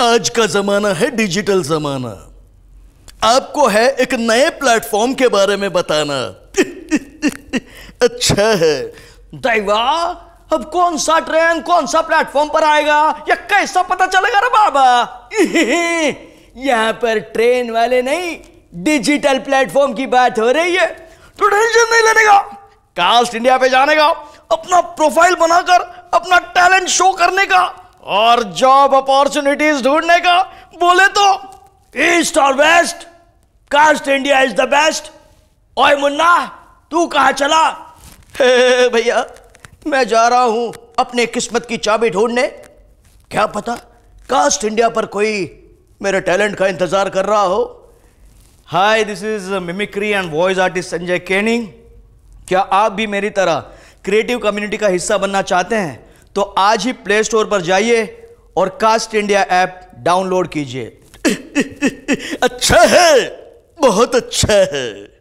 आज का ज़माना है डिजिटल ज़माना आपको है एक नए प्लेटफॉर्म के बारे में बताना अच्छा है दैवा अब कौन सा ट्रेन कौन सा प्लेटफॉर्म पर आएगा या कैसा पता चलेगा रे बाबा यहाँ पर ट्रेन वाले नहीं डिजिटल प्लेटफॉर्म की बात हो रही है तो टेंशन नहीं लेने का कास्ट इंडिया पे जाने का अपना प्रोफाइल बनाकर अपना टैलेंट शो करने का और जॉब अपॉर्चुनिटीज ढूंढने का बोले तो ईस्ट और west cast India is the best ओए मुन्ना तू कहा चला भैया मैं जा रहा हूं अपने किस्मत की चाबी ढूंढने क्या पता कास्ट इंडिया पर कोई मेरे टैलेंट का इंतजार कर रहा हो hi this is mimicry and voice artist Sanjay केनिंग क्या आप भी मेरी तरह क्रिएटिव कम्युनिटी का हिस्सा बनना चाहते हैं तो आज ही प्ले स्टोर पर जाइए और कास्ट इंडिया ऐप डाउनलोड कीजिए अच्छा है बहुत अच्छा है